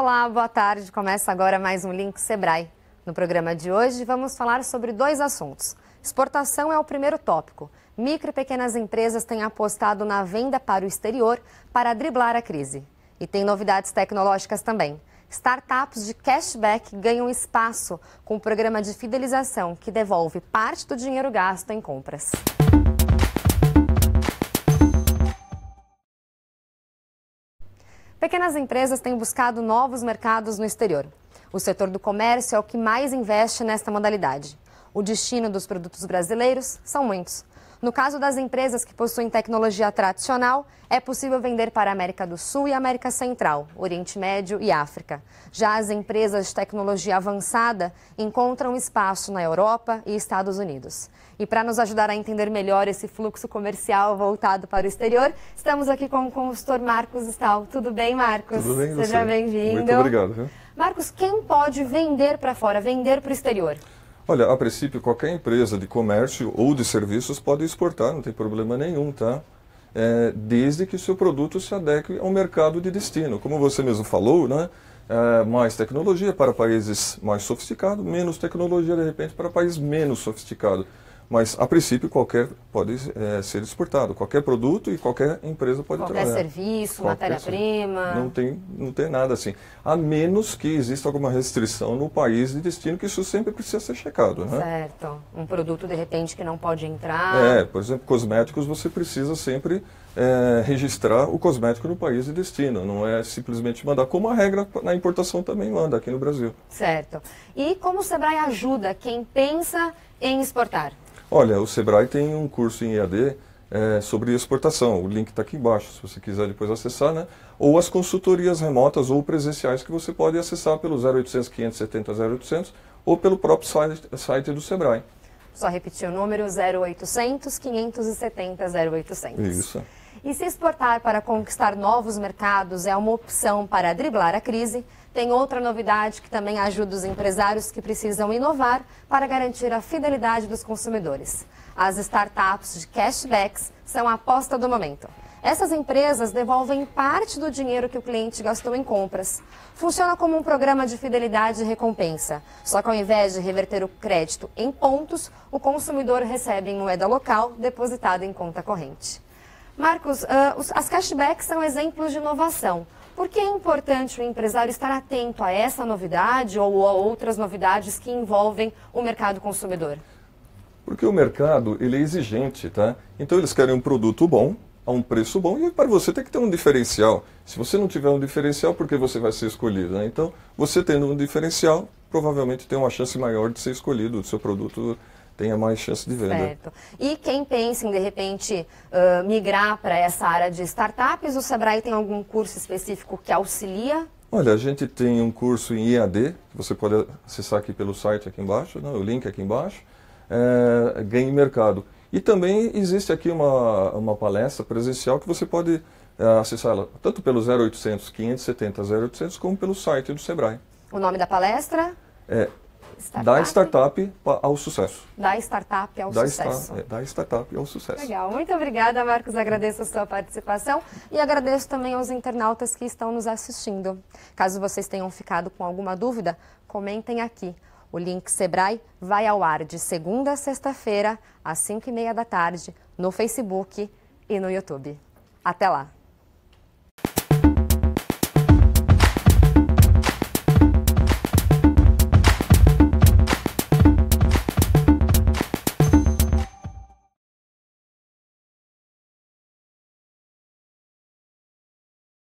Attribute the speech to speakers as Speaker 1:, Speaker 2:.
Speaker 1: Olá, boa tarde. Começa agora mais um Link Sebrae. No programa de hoje, vamos falar sobre dois assuntos. Exportação é o primeiro tópico. Micro e pequenas empresas têm apostado na venda para o exterior para driblar a crise. E tem novidades tecnológicas também. Startups de cashback ganham espaço com o programa de fidelização que devolve parte do dinheiro gasto em compras. pequenas empresas têm buscado novos mercados no exterior. O setor do comércio é o que mais investe nesta modalidade. O destino dos produtos brasileiros são muitos. No caso das empresas que possuem tecnologia tradicional, é possível vender para a América do Sul e América Central, Oriente Médio e África. Já as empresas de tecnologia avançada encontram espaço na Europa e Estados Unidos. E para nos ajudar a entender melhor esse fluxo comercial voltado para o exterior, estamos aqui com o consultor Marcos Stal. Tudo bem, Marcos? Tudo bem, Seja bem-vindo. Muito obrigado. Marcos, quem pode vender para fora, vender para o exterior?
Speaker 2: Olha, a princípio, qualquer empresa de comércio ou de serviços pode exportar, não tem problema nenhum, tá? É, desde que seu produto se adeque ao mercado de destino. Como você mesmo falou, né? É, mais tecnologia para países mais sofisticados, menos tecnologia, de repente, para países menos sofisticados. Mas, a princípio, qualquer pode é, ser exportado, qualquer produto e qualquer empresa pode qualquer trabalhar. Serviço, qualquer serviço, matéria-prima. Não tem, não tem nada assim. A menos que exista alguma restrição no país de destino, que isso sempre precisa ser checado. Né?
Speaker 1: Certo. Um produto, de repente, que não pode entrar.
Speaker 2: É, por exemplo, cosméticos, você precisa sempre é, registrar o cosmético no país de destino. Não é simplesmente mandar, como a regra na importação também manda aqui no Brasil.
Speaker 1: Certo. E como o Sebrae ajuda quem pensa em exportar?
Speaker 2: Olha, o Sebrae tem um curso em EAD é, sobre exportação. O link está aqui embaixo, se você quiser depois acessar, né? Ou as consultorias remotas ou presenciais que você pode acessar pelo 0800 570 0800 ou pelo próprio site, site do Sebrae.
Speaker 1: Só repetir o número 0800 570 0800. Isso. E se exportar para conquistar novos mercados é uma opção para driblar a crise, tem outra novidade que também ajuda os empresários que precisam inovar para garantir a fidelidade dos consumidores. As startups de cashbacks são a aposta do momento. Essas empresas devolvem parte do dinheiro que o cliente gastou em compras. Funciona como um programa de fidelidade e recompensa. Só que ao invés de reverter o crédito em pontos, o consumidor recebe em moeda local depositada em conta corrente. Marcos, uh, os, as cashbacks são exemplos de inovação. Por que é importante o empresário estar atento a essa novidade ou a outras novidades que envolvem o mercado consumidor?
Speaker 2: Porque o mercado ele é exigente, tá? Então eles querem um produto bom, a um preço bom, e para você tem que ter um diferencial. Se você não tiver um diferencial, por que você vai ser escolhido? Né? Então, você tendo um diferencial, provavelmente tem uma chance maior de ser escolhido, do seu produto tenha mais chance de venda. Certo.
Speaker 1: E quem pensa em, de repente, uh, migrar para essa área de startups, o Sebrae tem algum curso específico que auxilia?
Speaker 2: Olha, a gente tem um curso em IAD, que você pode acessar aqui pelo site aqui embaixo, né, o link aqui embaixo, é, Ganhe Mercado. E também existe aqui uma, uma palestra presencial que você pode é, acessar ela tanto pelo 0800 570 0800 como pelo site do Sebrae.
Speaker 1: O nome da palestra?
Speaker 2: É Startup. Da startup ao sucesso.
Speaker 1: Da startup ao da sucesso. Star,
Speaker 2: é, da startup ao sucesso.
Speaker 1: Legal. Muito obrigada, Marcos. Agradeço a sua participação e agradeço também aos internautas que estão nos assistindo. Caso vocês tenham ficado com alguma dúvida, comentem aqui. O link Sebrae vai ao ar de segunda a sexta-feira, às 5 e meia da tarde, no Facebook e no YouTube. Até lá!